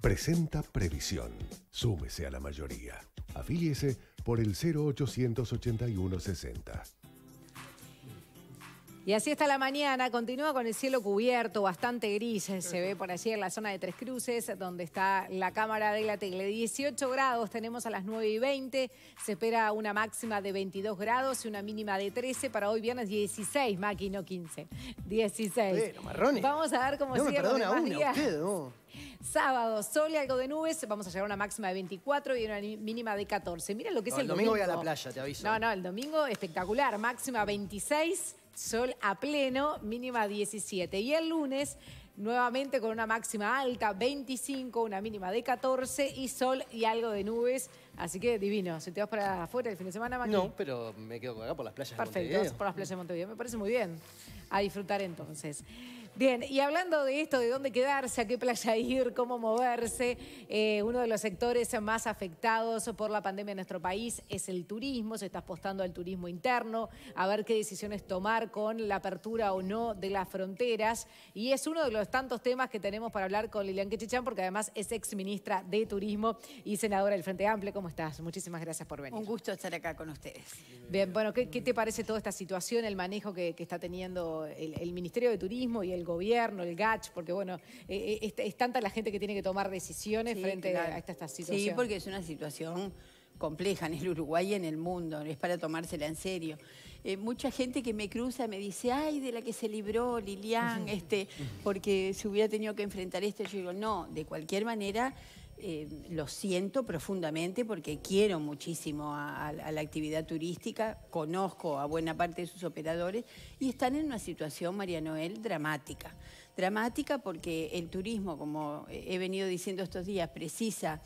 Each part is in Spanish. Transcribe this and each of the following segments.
Presenta Previsión. Súmese a la mayoría. Afíliese por el 088160. Y así está la mañana, continúa con el cielo cubierto, bastante gris, eh, se ve por allí en la zona de Tres Cruces, donde está la cámara de la tele. 18 grados tenemos a las 9 y 20, se espera una máxima de 22 grados y una mínima de 13, para hoy viernes 16, Maki, 15, 16. marrones. Vamos a ver cómo no sigue Sábado, sol y algo de nubes, vamos a llegar a una máxima de 24 y una mínima de 14. Mira lo que es el domingo. El domingo voy a la playa, te aviso. No, no, el domingo espectacular, máxima 26 sol a pleno, mínima 17. Y el lunes nuevamente con una máxima alta, 25, una mínima de 14 y sol y algo de nubes. Así que divino. Si te vas para afuera el fin de semana, mañana? No, pero me quedo acá por las playas de Montevideo. por las playas de Montevideo. Me parece muy bien. A disfrutar entonces. Bien, y hablando de esto, de dónde quedarse, a qué playa ir, cómo moverse, eh, uno de los sectores más afectados por la pandemia en nuestro país es el turismo, se está apostando al turismo interno, a ver qué decisiones tomar con la apertura o no de las fronteras. Y es uno de los tantos temas que tenemos para hablar con Lilian Quechichán, porque además es ex ministra de Turismo y senadora del Frente Amplio. ¿Cómo estás? Muchísimas gracias por venir. Un gusto estar acá con ustedes. Bien, bueno, ¿qué, te parece toda esta situación, el manejo que, está teniendo el Ministerio de Turismo y el gobierno, el GACH, porque bueno, eh, eh, es, tanta la gente que tiene que tomar decisiones frente a esta, situación. Sí, porque es una situación compleja en el Uruguay y en el mundo, es para tomársela en serio. Eh, mucha gente que me cruza me dice, ay, de la que se libró Lilian, este, porque se hubiera tenido que enfrentar esto. Yo digo, no, de cualquier manera eh, lo siento profundamente porque quiero muchísimo a, a, la actividad turística, conozco a buena parte de sus operadores y están en una situación, María Noel, dramática. Dramática porque el turismo, como he venido diciendo estos días, precisa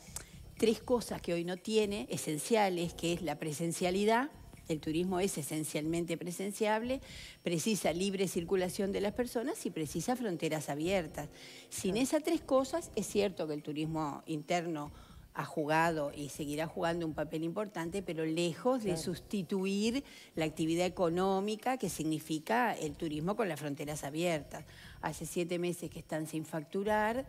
tres cosas que hoy no tiene, esenciales, que es la presencialidad, el turismo es esencialmente presenciable, precisa libre circulación de las personas y precisa fronteras abiertas. Sin esas tres cosas, es cierto que el turismo interno ha jugado y seguirá jugando un papel importante, pero lejos de sustituir la actividad económica que significa el turismo con las fronteras abiertas. Hace siete meses que están sin facturar,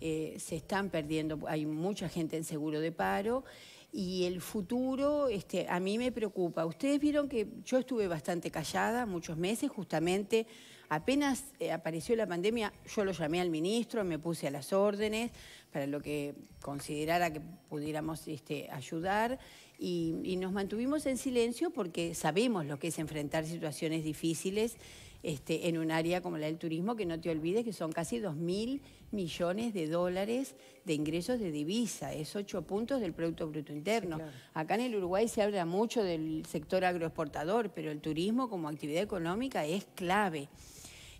eh, se están perdiendo, hay mucha gente en seguro de paro y el futuro este, a mí me preocupa. Ustedes vieron que yo estuve bastante callada muchos meses, justamente apenas eh, apareció la pandemia, yo lo llamé al ministro, me puse a las órdenes para lo que considerara que pudiéramos este, ayudar y nos mantuvimos en silencio porque sabemos lo que es enfrentar situaciones difíciles este, en un área como la del turismo, que no te olvides que son casi 2.000 millones de dólares de ingresos de divisa, es 8 puntos del Producto Bruto Interno. Acá en el Uruguay se habla mucho del sector agroexportador, pero el turismo como actividad económica es clave.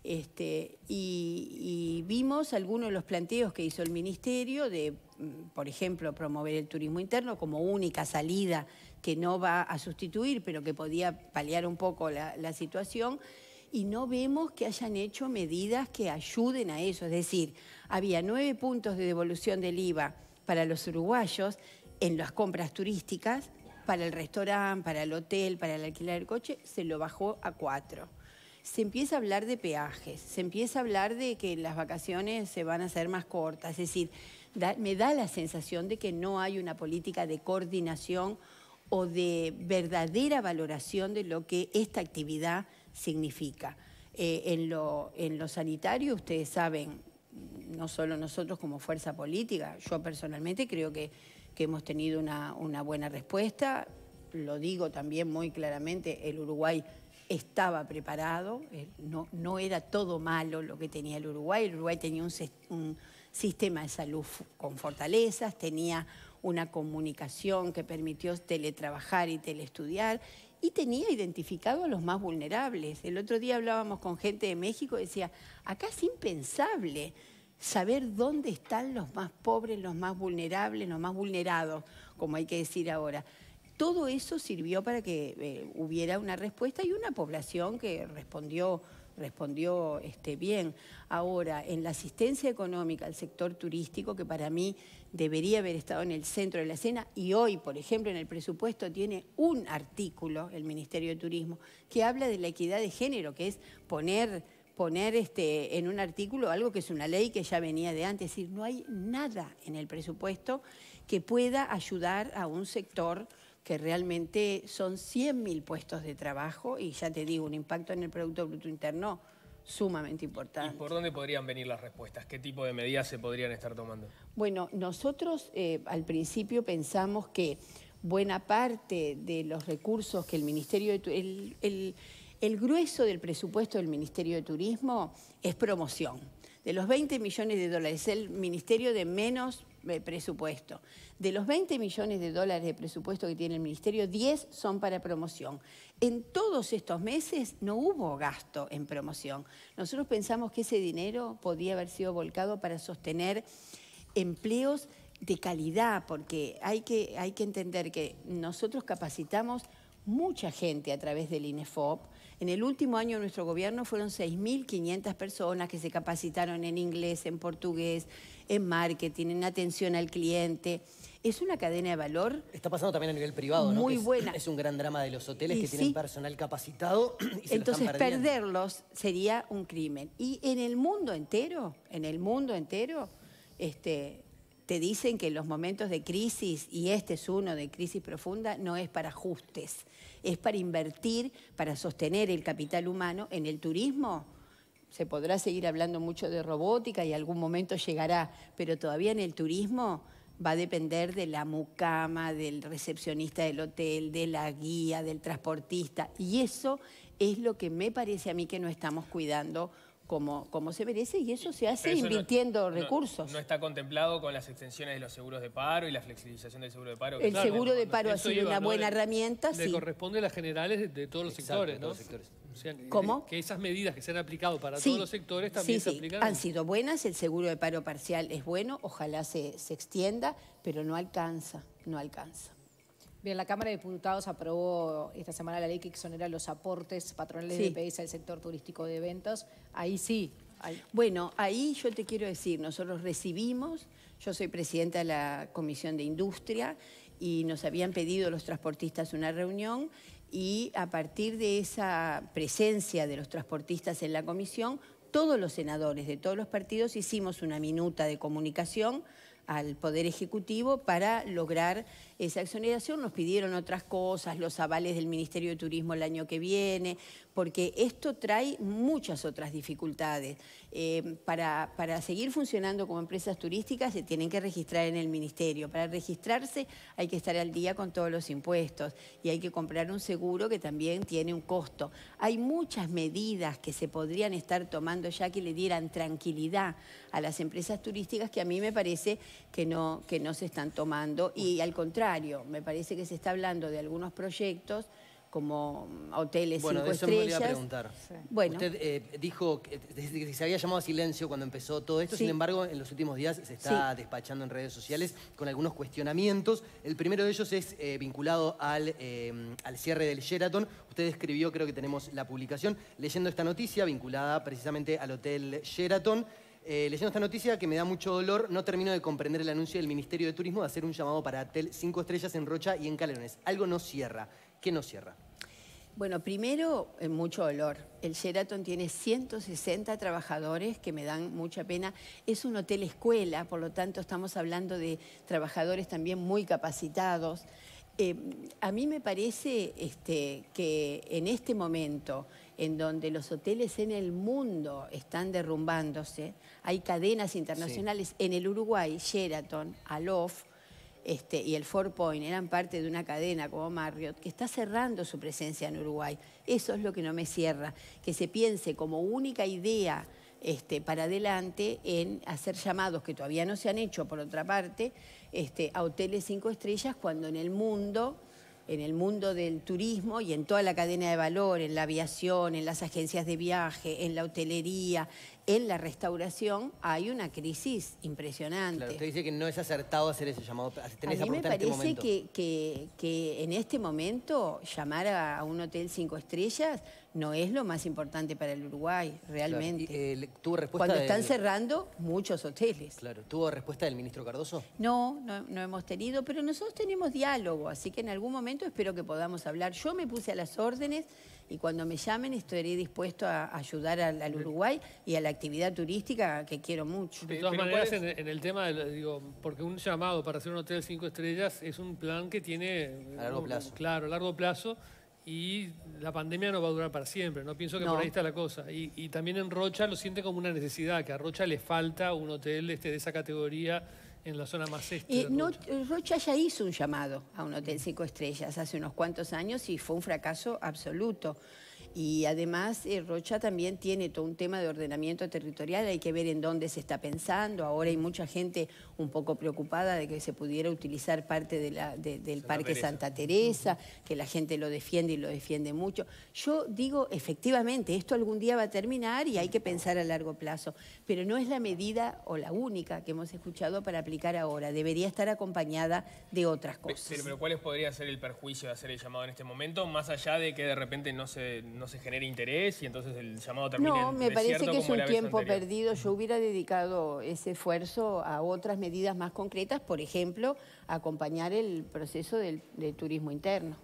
Este, y, vimos algunos de los planteos que hizo el Ministerio de, mm, por ejemplo, promover el turismo interno como única salida que no va a sustituir, pero que podía paliar un poco la situación y no vemos que hayan hecho medidas que ayuden a eso. Es decir, había nueve puntos de devolución del IVA para los uruguayos en las compras turísticas, para el restaurante, para el hotel, para el alquiler del coche, se lo bajó a cuatro. Se empieza a hablar de peajes, se empieza a hablar de que las vacaciones se van a hacer más cortas, es decir, me da la sensación de que no hay una política de coordinación o de verdadera valoración de lo que esta actividad significa. Eh, en, lo, en lo sanitario, ustedes saben, no solo nosotros como fuerza política, yo personalmente creo que, que hemos tenido una, buena respuesta, lo digo también muy claramente, el Uruguay estaba preparado, eh, no, no, era todo malo lo que tenía el Uruguay, el Uruguay tenía un, un, sistema de salud con fortalezas, tenía una comunicación que permitió teletrabajar y teleestudiar y tenía identificado a los más vulnerables. El otro día hablábamos con gente de México y decía, acá es impensable saber dónde están los más pobres, los más vulnerables, los más vulnerados, como hay que decir ahora. Todo eso sirvió para que eh, hubiera una respuesta y una población que respondió respondió este, bien. Ahora, en la asistencia económica al sector turístico, que para mí debería haber estado en el centro de la escena, y hoy, por ejemplo, en el presupuesto tiene un artículo, el Ministerio de Turismo, que habla de la equidad de género, que es poner, poner este, en un artículo algo que es una ley que ya venía de antes. Es decir, no hay nada en el presupuesto que pueda ayudar a un sector que realmente son 100.000 puestos de trabajo y ya te digo, un impacto en el Producto Bruto Interno sumamente importante. ¿Y por dónde podrían venir las respuestas? ¿Qué tipo de medidas se podrían estar tomando? Bueno, nosotros eh, al principio pensamos que buena parte de los recursos que el Ministerio de el, el grueso del presupuesto del Ministerio de Turismo es promoción. De los 20 millones de dólares, el Ministerio de menos presupuesto. De los 20 millones de dólares de presupuesto que tiene el Ministerio, 10 son para promoción. En todos estos meses no hubo gasto en promoción. Nosotros pensamos que ese dinero podía haber sido volcado para sostener empleos de calidad, porque hay que, hay que entender que nosotros capacitamos mucha gente a través del INEFOP, en el último año de nuestro gobierno fueron 6.500 personas que se capacitaron en inglés, en portugués, en marketing, en atención al cliente. Es una cadena de valor. Está pasando también a nivel privado, ¿no? Muy es, buena. Es un gran drama de los hoteles que tienen personal capacitado. Entonces, perderlos sería un crimen. Y en el mundo entero, en el mundo entero, este, te dicen que en los momentos de crisis, y este es uno de crisis profunda, no es para ajustes, es para invertir, para sostener el capital humano en el turismo. Se podrá seguir hablando mucho de robótica y algún momento llegará, pero todavía en el turismo va a depender de la mucama, del recepcionista del hotel, de la guía, del transportista. Y eso es lo que me parece a mí que no estamos cuidando como, como se merece y eso se hace invirtiendo recursos. No, está contemplado con las extensiones de los seguros de paro y la flexibilización del seguro de paro. El seguro de paro ha sido una buena herramienta, le corresponde a las generales de, todos los sectores, ¿Cómo? Que esas medidas que se han aplicado para todos los sectores también han sido buenas, el seguro de paro parcial es bueno, ojalá se, se extienda, pero no alcanza, no alcanza. Bien, la Cámara de Diputados aprobó esta semana la ley que exonera los aportes patronales de e al sector turístico de eventos. Ahí sí. Bueno, ahí yo te quiero decir, nosotros recibimos, yo soy presidenta de la Comisión de Industria y nos habían pedido los transportistas una reunión y a partir de esa presencia de los transportistas en la comisión, todos los senadores de todos los partidos hicimos una minuta de comunicación al Poder Ejecutivo para lograr esa exoneración, nos pidieron otras cosas, los avales del Ministerio de Turismo el año que viene, porque esto trae muchas otras dificultades. Eh, para, para seguir funcionando como empresas turísticas se tienen que registrar en el Ministerio. Para registrarse hay que estar al día con todos los impuestos y hay que comprar un seguro que también tiene un costo. Hay muchas medidas que se podrían estar tomando ya que le dieran tranquilidad a las empresas turísticas que a mí me parece que no, que no se están tomando y al contrario, me parece que se está hablando de algunos proyectos como mm, hoteles bueno, de eso Me a preguntar. Usted eh, dijo eh, que, se había llamado silencio cuando empezó todo esto, sin embargo, en los últimos días se está despachando en redes sociales con algunos cuestionamientos. El primero de ellos es eh, vinculado al, em, al cierre del Sheraton. Usted escribió, creo que tenemos la publicación, leyendo esta noticia vinculada precisamente al hotel Sheraton. Eh, leyendo esta noticia que me da mucho dolor, no termino de comprender el anuncio del Ministerio de Turismo de hacer un llamado para Tel 5 estrellas en Rocha y en Calerones. Algo no cierra. ¿Qué no cierra? Bueno, primero, eh, mucho dolor. El Sheraton tiene 160 trabajadores que me dan mucha pena. Es un hotel escuela, por lo tanto estamos hablando de trabajadores también muy capacitados. Eh, a mí me parece este, que en este momento en donde los hoteles en el mundo están derrumbándose. Hay cadenas internacionales. En el Uruguay, Sheraton, Alof este, y el Four Point eran parte de una cadena como Marriott que está cerrando su presencia en Uruguay. Eso es lo que no me cierra, que se piense como única idea este, para adelante en hacer llamados que todavía no se han hecho, por otra parte, este, a hoteles cinco estrellas cuando en el mundo en el mundo del turismo y en toda la cadena de valor, en la aviación, en las agencias de viaje, en la hotelería, en la restauración hay una crisis impresionante. Claro, usted dice que no es acertado hacer ese llamado. a mí me este parece que, que, en este momento llamar a, un hotel cinco estrellas no es lo más importante para el Uruguay, realmente. Eh, Cuando están cerrando muchos hoteles. Claro. ¿Tuvo respuesta del ministro Cardoso? no, no hemos tenido, pero nosotros tenemos diálogo, así que en algún momento espero que podamos hablar. Yo me puse a las órdenes y cuando me llamen estaré dispuesto a ayudar al, Uruguay y a la actividad turística que quiero mucho. De todas maneras, en, el tema, digo, porque un llamado para hacer un hotel cinco estrellas es un plan que tiene... A largo plazo. Claro, a largo plazo y la pandemia no va a durar para siempre, no pienso que por ahí está la cosa. Y, también en Rocha lo siente como una necesidad, que a Rocha le falta un hotel este, de esa categoría en la zona más este. Eh, Rocha ya hizo un llamado a un hotel cinco estrellas hace unos cuantos años y fue un fracaso absoluto. Y además eh, Rocha también tiene todo un tema de ordenamiento territorial, hay que ver en dónde se está pensando. Ahora hay mucha gente un poco preocupada de que se pudiera utilizar parte del Parque Santa Teresa, que la gente lo defiende y lo defiende mucho. Yo digo, efectivamente, esto algún día va a terminar y hay que pensar a largo plazo, pero no es la medida o la única que hemos escuchado para aplicar ahora, debería estar acompañada de otras cosas. Pero, pero ¿cuál podría ser el perjuicio de hacer el llamado en este momento, más allá de que de repente no se no se genere interés y entonces el llamado termina No, me parece que es un tiempo perdido. Yo hubiera dedicado ese esfuerzo a otras medidas más concretas, por ejemplo, acompañar el proceso del turismo interno.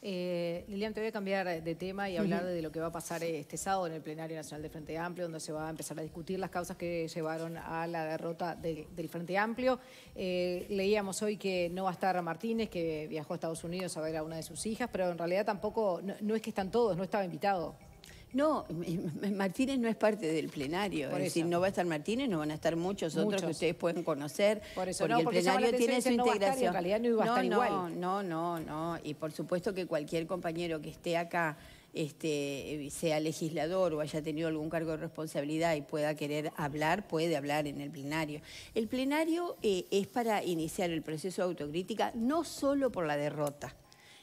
Eh, Lilian, te voy a cambiar de tema y hablar de lo que va a pasar este sábado en el Plenario Nacional del Frente Amplio, donde se va a empezar a discutir las causas que llevaron a la derrota del Frente Amplio. Eh, leíamos hoy que no va a estar Martínez, que viajó a Estados Unidos a ver a una de sus hijas, pero en realidad tampoco, no, no es que están todos, no estaba invitado. No, Martínez no es parte del plenario. es decir, no va a estar Martínez, no van a estar muchos, otros que ustedes pueden conocer. Por eso, porque el plenario tiene su integración. no no, No, no, Y por supuesto que cualquier compañero que esté acá este, sea legislador o haya tenido algún cargo de responsabilidad y pueda querer hablar, puede hablar en el plenario. El plenario eh, es para iniciar el proceso de autocrítica no solo por la derrota,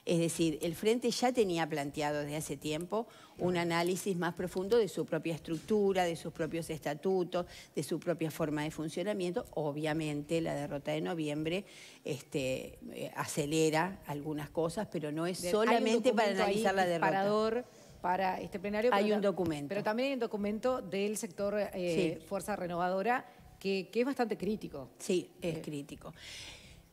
es decir, el Frente ya tenía planteado desde hace tiempo un análisis más profundo de su propia estructura, de sus propios estatutos, de su propia forma de funcionamiento. Obviamente la derrota de noviembre este, eh, acelera algunas cosas, pero no es solamente para analizar la derrota para este plenario. Hay un documento. Pero también hay un documento del sector eh, Fuerza Renovadora que, es bastante crítico. Sí, es eh. crítico.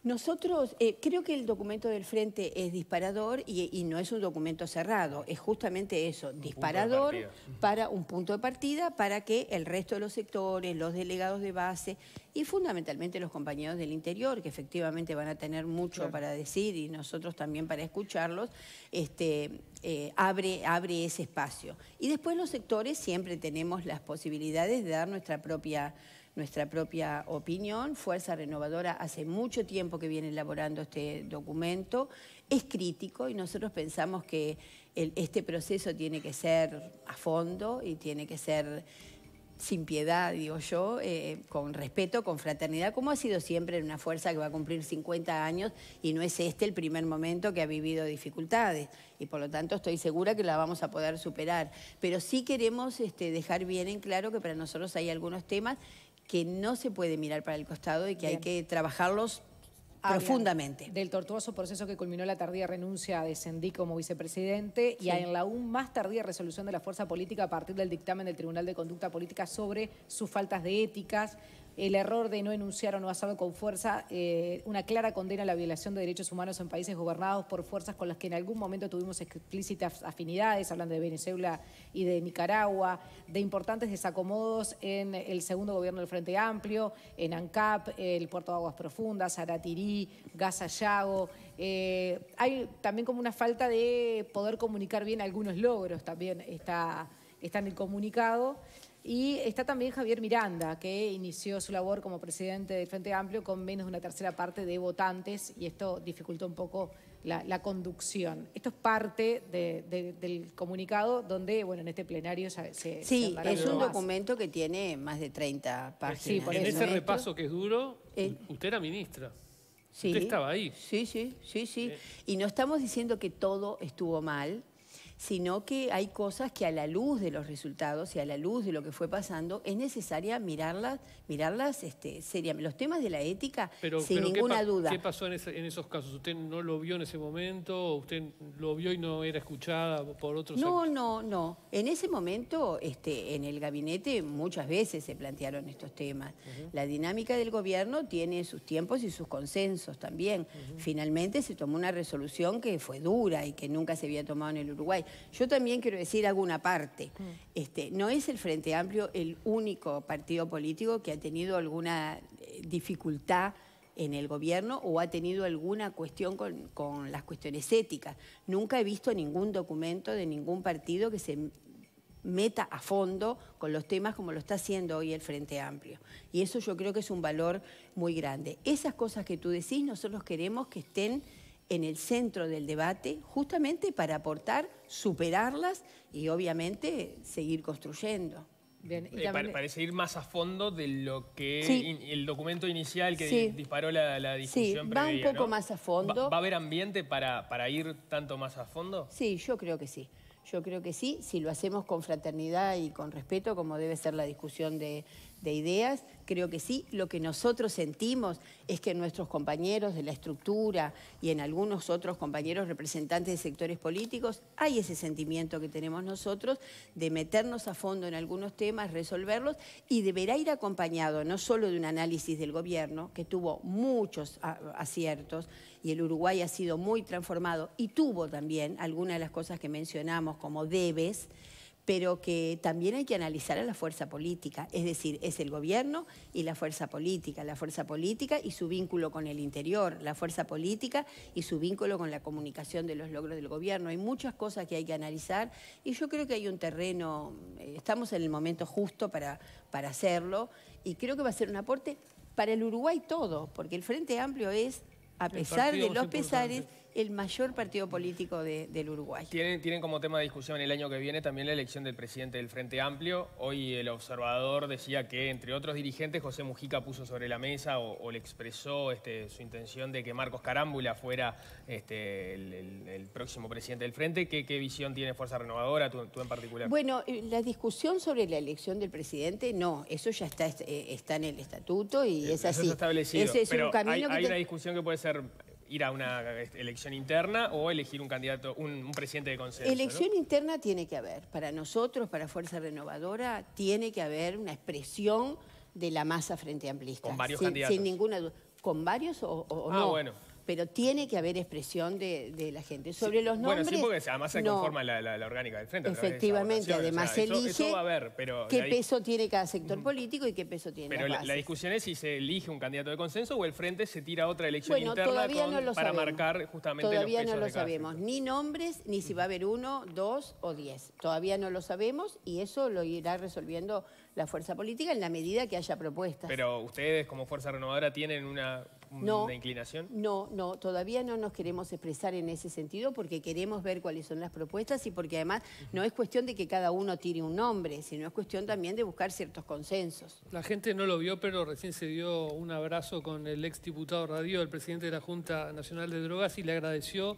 Nosotros, eh, creo que el documento del Frente es disparador y, no es un documento cerrado, es justamente eso, disparador para un punto de partida para que el resto de los sectores, los delegados de base y fundamentalmente los compañeros del interior, que efectivamente van a tener mucho para decir y nosotros también para escucharlos, este, eh, abre, abre ese espacio. Y después los sectores siempre tenemos las posibilidades de dar nuestra propia nuestra propia opinión. Fuerza Renovadora hace mucho tiempo que viene elaborando este documento, es crítico y nosotros pensamos que este proceso tiene que ser a fondo y tiene que ser sin piedad, digo yo, eh, con respeto, con fraternidad, como ha sido siempre en una fuerza que va a cumplir 50 años y no es este el primer momento que ha vivido dificultades. Y por lo tanto estoy segura que la vamos a poder superar. Pero sí queremos este, dejar bien en claro que para nosotros hay algunos temas que no se puede mirar para el costado y que hay que trabajarlos ah, profundamente. Del tortuoso proceso que culminó la tardía renuncia de Sendí como vicepresidente y en la aún más tardía resolución de la fuerza política a partir del dictamen del Tribunal de Conducta Política sobre sus faltas de éticas, el error de no enunciar o no hacerlo con fuerza, eh, una clara condena a la violación de derechos humanos en países gobernados por fuerzas con las que en algún momento tuvimos explícitas afinidades, hablando de Venezuela y de Nicaragua, de importantes desacomodos en el segundo gobierno del Frente Amplio, en ANCAP, el Puerto de Aguas Profundas, Aratirí, Gaza Eh, hay también como una falta de poder comunicar bien algunos logros, también está, está en el comunicado. Y está también Javier Miranda, que inició su labor como presidente del Frente Amplio con menos de una tercera parte de votantes y esto dificultó un poco la, conducción. Esto es parte del comunicado donde, bueno, en este plenario se... se sí, es un documento que tiene más de 30 páginas. Sí, en ¿Eh? ese repaso que es duro, eh. usted era ministra. usted estaba ahí. Sí, sí, sí, sí. Eh. Y no estamos diciendo que todo estuvo mal, sino que hay cosas que a la luz de los resultados y a la luz de lo que fue pasando es necesaria mirarlas, mirarlas este, seriamente. Los temas de la ética, sin ninguna duda. ¿Qué pasó en, esos casos? ¿Usted no lo vio en ese momento? ¿Usted lo vio y no era escuchada por otros? No, em-? no, no. En ese momento, este, en el gabinete muchas veces se plantearon estos temas. La dinámica del gobierno tiene sus tiempos y sus consensos también. Finalmente se tomó una resolución que fue dura y que nunca se había tomado en el Uruguay. Yo también quiero decir alguna parte. Mm. Este, no es el Frente Amplio el único partido político que ha tenido alguna eh, dificultad en el gobierno o ha tenido alguna cuestión con las cuestiones éticas. Nunca he visto ningún documento de ningún partido que se meta a fondo con los temas como lo está haciendo hoy el Frente Amplio. Y eso yo creo que es un valor muy grande. Esas cosas que tú decís, nosotros queremos que estén en el centro del debate, justamente para aportar, superarlas y obviamente seguir construyendo. Eh, parece ir más a fondo de lo que el documento inicial que disparó la, la discusión Sí, va un poco más a fondo. ¿Va, ¿Va, a haber ambiente para, para ir tanto más a fondo? Sí, yo creo que sí. Yo creo que sí, si lo hacemos con fraternidad y con respeto, como debe ser la discusión de, de ideas, creo que sí. Lo que nosotros sentimos es que nuestros compañeros de la estructura y en algunos otros compañeros representantes de sectores políticos, hay ese sentimiento que tenemos nosotros de meternos a fondo en algunos temas, resolverlos y deberá ir acompañado no solo de un análisis del gobierno, que tuvo muchos aciertos y el Uruguay ha sido muy transformado y tuvo también algunas de las cosas que mencionamos como debes, pero que también hay que analizar a la fuerza política, es decir, es el gobierno y la fuerza política, la fuerza política y su vínculo con el interior, la fuerza política y su vínculo con la comunicación de los logros del gobierno. Hay muchas cosas que hay que analizar y yo creo que hay un terreno, eh, estamos en el momento justo para, para hacerlo y creo que va a ser un aporte para el Uruguay todo, porque el Frente Amplio es, a pesar de los pesares, el mayor partido político del Uruguay. Tienen, como tema de discusión el año que viene también la elección del presidente del Frente Amplio. Hoy el observador decía que, entre otros dirigentes, José Mujica puso sobre la mesa o, le expresó este, su intención de que Marcos Carámbula fuera este, el, próximo presidente del Frente. ¿Qué, qué visión tiene Fuerza Renovadora, tú, en particular? Bueno, eh, la discusión sobre la elección del presidente, no, eso ya está, eh, está en el estatuto y eh, es eso así. establecido, pero hay, una discusión que puede ser ir a una este, elección interna o elegir un candidato, un, presidente de consejo. Elección interna tiene que haber. Para nosotros, para Fuerza Renovadora, tiene que haber una expresión de la masa frente amplista. Con varios candidatos. Sin ninguna duda. Con varios o, ah, no. Ah, bueno pero tiene que haber expresión de, la gente. Sobre los nombres... Bueno, sí, porque además se conforma la, la, orgánica del frente. Efectivamente, además se elige qué peso tiene cada sector político y qué peso tiene Pero la, discusión es si se elige un candidato de consenso o el frente se tira otra elección interna para marcar justamente Todavía los pesos no lo sabemos, ni nombres, ni si va a haber uno, dos o diez. Todavía no lo sabemos y eso lo irá resolviendo la fuerza política en la medida que haya propuestas. Pero ustedes como Fuerza Renovadora tienen una no, No, no, todavía no nos queremos expresar en ese sentido porque queremos ver cuáles son las propuestas y porque además no es cuestión de que cada uno tire un nombre, sino es cuestión también de buscar ciertos consensos. La gente no lo vio, pero recién se dio un abrazo con el exdiputado Radio, el presidente de la Junta Nacional de Drogas, y le agradeció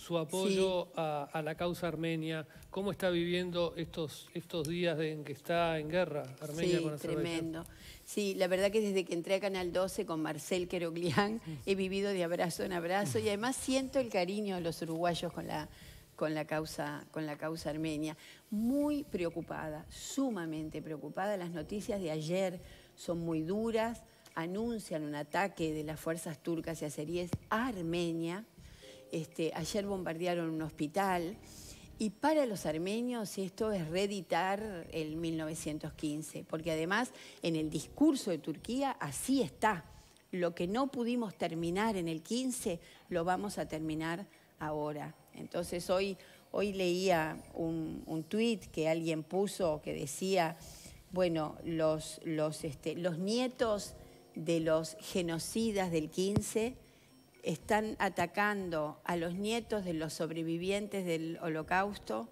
su apoyo a, la causa armenia, cómo está viviendo estos, estos días en que está en guerra Armenia sí, con Tremendo. Sí, la verdad que desde que entré a Canal 12 con Marcel Queroglián he vivido de abrazo en abrazo y además siento el cariño de los uruguayos con la, con la, causa, con la causa armenia. Muy preocupada, sumamente preocupada. Las noticias de ayer son muy duras. Anuncian un ataque de las fuerzas turcas y azeríes a Armenia este, ayer bombardearon un hospital. Y para los armenios esto es reeditar el 1915, porque además en el discurso de Turquía así está. Lo que no pudimos terminar en el 15 lo vamos a terminar ahora. Entonces hoy, hoy leía un, tuit que alguien puso que decía, bueno, los este, nietos de los genocidas del 15 están atacando a los nietos de los sobrevivientes del holocausto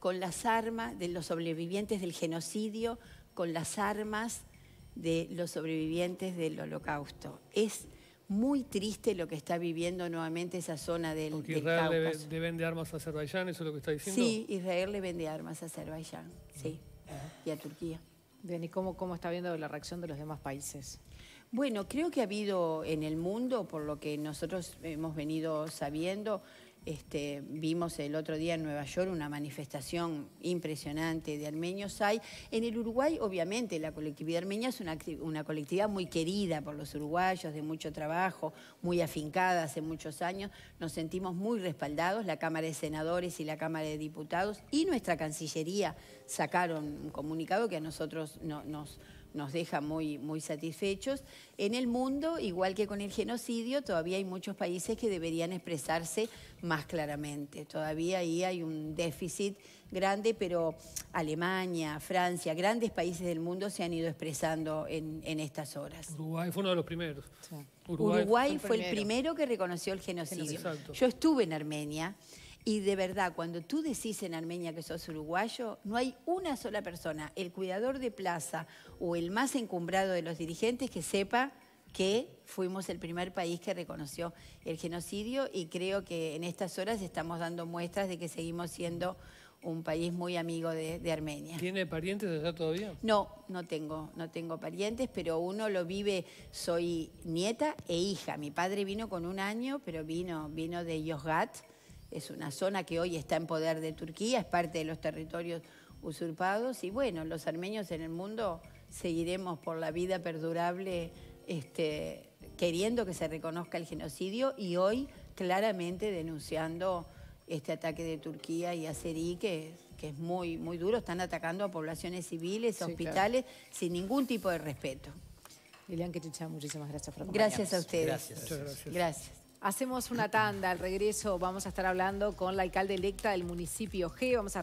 con las armas de los sobrevivientes del genocidio, con las armas de los sobrevivientes del holocausto. Es muy triste lo que está viviendo nuevamente esa zona del, Porque Israel Le, vende armas a Azerbaiyán, ¿eso es lo que está diciendo? Sí, Israel le vende armas a Azerbaiyán, sí, y a Turquía. Bien, ¿y cómo, cómo está viendo la reacción de los demás países? Bueno, creo que ha habido en el mundo, por lo que nosotros hemos venido sabiendo, este, vimos el otro día en Nueva York una manifestación impresionante de armenios hay. En el Uruguay, obviamente, la colectividad armenia es una, una, colectividad muy querida por los uruguayos, de mucho trabajo, muy afincada hace muchos años. Nos sentimos muy respaldados, la Cámara de Senadores y la Cámara de Diputados y nuestra Cancillería sacaron un comunicado que a nosotros no, nos nos deja muy, muy satisfechos. En el mundo, igual que con el genocidio, todavía hay muchos países que deberían expresarse más claramente. Todavía ahí hay un déficit grande, pero Alemania, Francia, grandes países del mundo se han ido expresando en, estas horas. Uruguay fue uno de los primeros. Uruguay, fue el primero. que reconoció el genocidio. Yo estuve en Armenia. Y de verdad, cuando tú decís en Armenia que sos uruguayo, no hay una sola persona, el cuidador de plaza o el más encumbrado de los dirigentes, que sepa que fuimos el primer país que reconoció el genocidio y creo que en estas horas estamos dando muestras de que seguimos siendo un país muy amigo de, Armenia. ¿Tiene parientes allá todavía? No, no tengo, no tengo parientes, pero uno lo vive, soy nieta e hija. Mi padre vino con un año, pero vino, vino de Yozgat es una zona que hoy está en poder de Turquía, es parte de los territorios usurpados y bueno, los armenios en el mundo seguiremos por la vida perdurable este, queriendo que se reconozca el genocidio y hoy claramente denunciando este ataque de Turquía y Azerí, que, que es muy, muy duro, están atacando a poblaciones civiles, hospitales, sin ningún tipo de respeto. Lilian Quechuchá, muchísimas gracias por acompañarnos. Gracias a ustedes. Muchas gracias. gracias. Hacemos una tanda. Al regreso vamos a estar hablando con la alcalde electa del municipio G. Vamos a